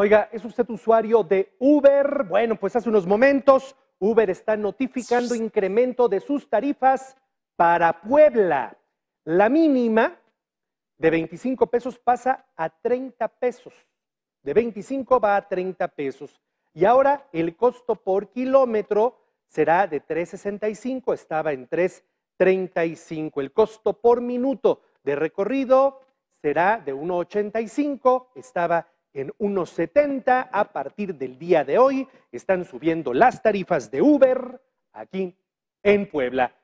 Oiga, ¿es usted usuario de Uber? Bueno, pues hace unos momentos Uber está notificando incremento de sus tarifas para Puebla. La mínima de 25 pesos pasa a 30 pesos. De 25 va a 30 pesos. Y ahora el costo por kilómetro será de 3.65, estaba en 3.35. El costo por minuto de recorrido será de 1.85, estaba en en unos 1,70 a partir del día de hoy. Están subiendo las tarifas de Uber aquí en Puebla.